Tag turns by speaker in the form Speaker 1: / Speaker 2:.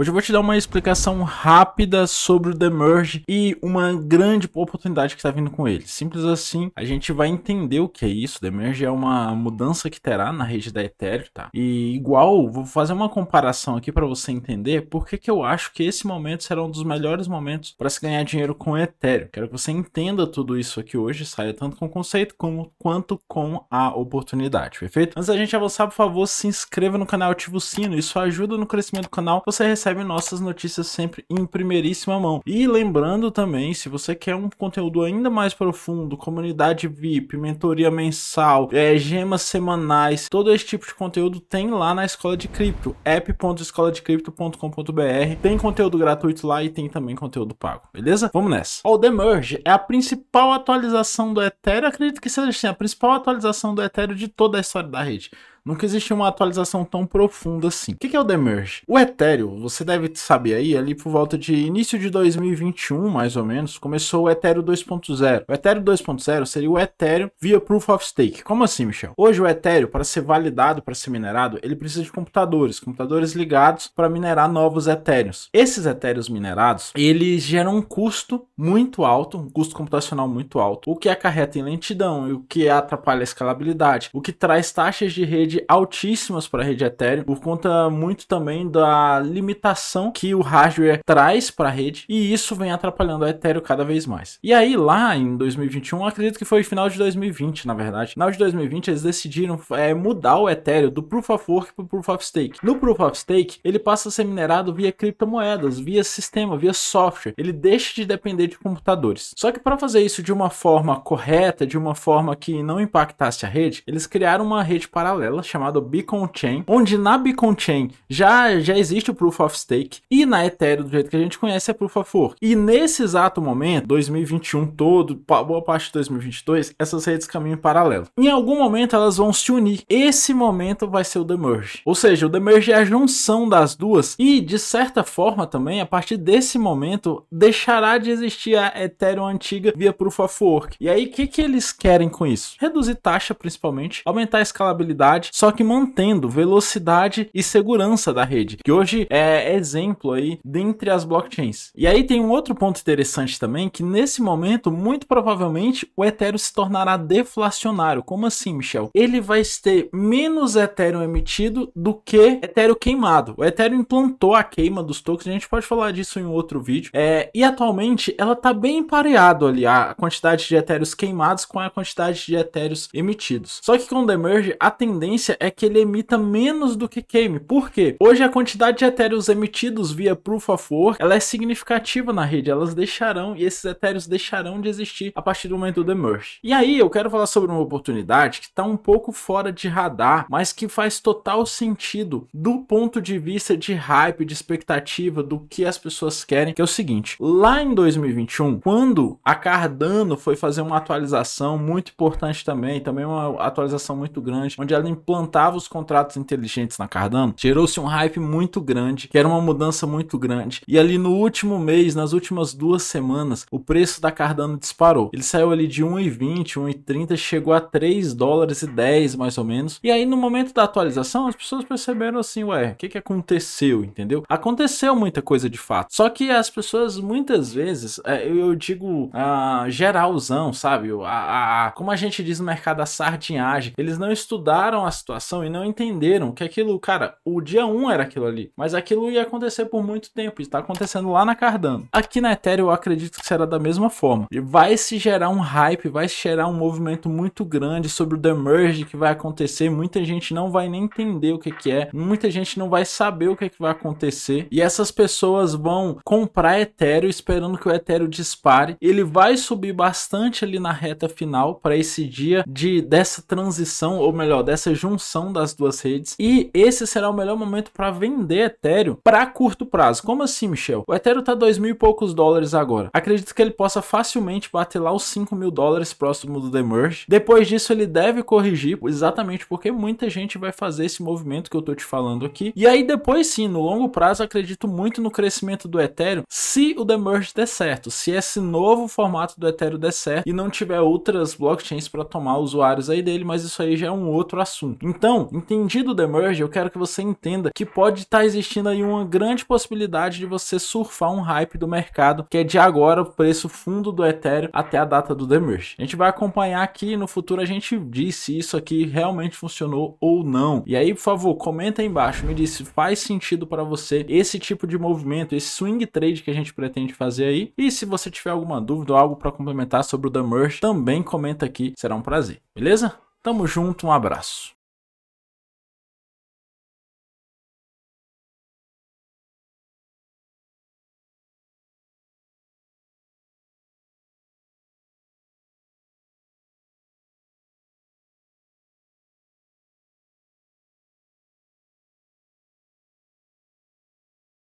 Speaker 1: Hoje eu vou te dar uma explicação rápida sobre o The Merge e uma grande oportunidade que está vindo com ele. Simples assim, a gente vai entender o que é isso. The Merge é uma mudança que terá na rede da Ethereum, tá? E igual, vou fazer uma comparação aqui para você entender por que, que eu acho que esse momento será um dos melhores momentos para se ganhar dinheiro com Ethereum. Quero que você entenda tudo isso aqui hoje, saia tanto com o conceito como, quanto com a oportunidade, perfeito? Antes da gente avançar, por favor, se inscreva no canal, ativa o sino, isso ajuda no crescimento do canal, você recebe recebe nossas notícias sempre em primeiríssima mão. E lembrando também, se você quer um conteúdo ainda mais profundo, comunidade VIP, mentoria mensal, é, gemas semanais, todo esse tipo de conteúdo tem lá na Escola de Cripto, app.escoladecripto.com.br. Tem conteúdo gratuito lá e tem também conteúdo pago, beleza? Vamos nessa. O The Merge é a principal atualização do Ethereum, acredito que seja assim, a principal atualização do Ethereum de toda a história da rede. Nunca existiu uma atualização tão profunda assim. O que é o Demerge? O Ethereum, você deve saber aí, ali por volta de início de 2021, mais ou menos, começou o Ethereum 2.0. O Ethereum 2.0 seria o Ethereum via Proof of Stake. Como assim, Michel? Hoje o Ethereum, para ser validado, para ser minerado, ele precisa de computadores, computadores ligados para minerar novos Ethereums. Esses Ethereums minerados, eles geram um custo muito alto, um custo computacional muito alto, o que acarreta em lentidão, o que atrapalha a escalabilidade, o que traz taxas de rede rede altíssimas para a rede Ethereum, por conta muito também da limitação que o hardware traz para a rede, e isso vem atrapalhando a Ethereum cada vez mais. E aí, lá em 2021, acredito que foi final de 2020, na verdade, final de 2020 eles decidiram é, mudar o Ethereum do Proof of Work para o Proof of Stake. No Proof of Stake, ele passa a ser minerado via criptomoedas, via sistema, via software. Ele deixa de depender de computadores. Só que para fazer isso de uma forma correta, de uma forma que não impactasse a rede, eles criaram uma rede paralela dela, chamado Beacon Chain, onde na Beacon Chain já, já existe o Proof of Stake e na Ethereum, do jeito que a gente conhece, é Proof of Work. E nesse exato momento, 2021 todo, boa parte de 2022, essas redes caminham em paralelo. Em algum momento elas vão se unir. Esse momento vai ser o The Merge. Ou seja, o The Merge é a junção das duas e, de certa forma também, a partir desse momento, deixará de existir a Ethereum antiga via Proof of Work. E aí, o que, que eles querem com isso? Reduzir taxa, principalmente, aumentar a escalabilidade só que mantendo velocidade e segurança da rede, que hoje é exemplo aí dentre as blockchains. E aí tem um outro ponto interessante também, que nesse momento, muito provavelmente, o Ethereum se tornará deflacionário. Como assim, Michel? Ele vai ter menos Ethereum emitido do que Ethereum queimado. O Ethereum implantou a queima dos tokens, a gente pode falar disso em outro vídeo. É, e atualmente ela está bem pareado ali a quantidade de Ethereum queimados com a quantidade de Ethereum emitidos. Só que com o Demerge a tendência tendência é que ele emita menos do que queime. Por quê? Hoje a quantidade de etéreos emitidos via Proof of Work ela é significativa na rede. Elas deixarão e esses etéreos deixarão de existir a partir do momento do Merge. E aí eu quero falar sobre uma oportunidade que está um pouco fora de radar, mas que faz total sentido do ponto de vista de hype, de expectativa, do que as pessoas querem, que é o seguinte. Lá em 2021, quando a Cardano foi fazer uma atualização muito importante também, também uma atualização muito grande, onde ela implantava os contratos inteligentes na Cardano, gerou-se um hype muito grande, que era uma mudança muito grande. E ali no último mês, nas últimas duas semanas, o preço da Cardano disparou. Ele saiu ali de 1,20, 1,30, chegou a 3 dólares e 10 mais ou menos. E aí no momento da atualização, as pessoas perceberam assim, ué, o que, que aconteceu, entendeu? Aconteceu muita coisa de fato. Só que as pessoas muitas vezes, é, eu digo ah, geralzão, sabe? A, a, a, como a gente diz no mercado, a sardinhagem. Eles não estudaram as situação e não entenderam que aquilo, cara, o dia 1 era aquilo ali, mas aquilo ia acontecer por muito tempo, está acontecendo lá na Cardano. Aqui na Ethereum eu acredito que será da mesma forma. Vai se gerar um hype, vai se gerar um movimento muito grande sobre o The Merge que vai acontecer, muita gente não vai nem entender o que que é, muita gente não vai saber o que que vai acontecer e essas pessoas vão comprar Ethereum esperando que o Ethereum dispare. Ele vai subir bastante ali na reta final para esse dia de dessa transição, ou melhor, dessa junção junção das duas redes e esse será o melhor momento para vender Ethereum para curto prazo. Como assim, Michel? O Ethereum tá dois mil e poucos dólares agora. Acredito que ele possa facilmente bater lá os 5 mil dólares próximo do Demerge. Depois disso, ele deve corrigir, exatamente porque muita gente vai fazer esse movimento que eu tô te falando aqui. E aí depois sim, no longo prazo, acredito muito no crescimento do Ethereum se o Demerge der certo, se esse novo formato do Ethereum der certo e não tiver outras blockchains para tomar usuários aí dele, mas isso aí já é um outro assunto. Então, entendido The Merge, eu quero que você entenda que pode estar tá existindo aí uma grande possibilidade de você surfar um hype do mercado, que é de agora o preço fundo do Ethereum até a data do The Merge. A gente vai acompanhar aqui no futuro a gente diz se isso aqui realmente funcionou ou não. E aí, por favor, comenta aí embaixo, me diz se faz sentido para você esse tipo de movimento, esse swing trade que a gente pretende fazer aí. E se você tiver alguma dúvida ou algo para complementar sobre o The Merge, também comenta aqui, será um prazer. Beleza? Tamo junto, um abraço.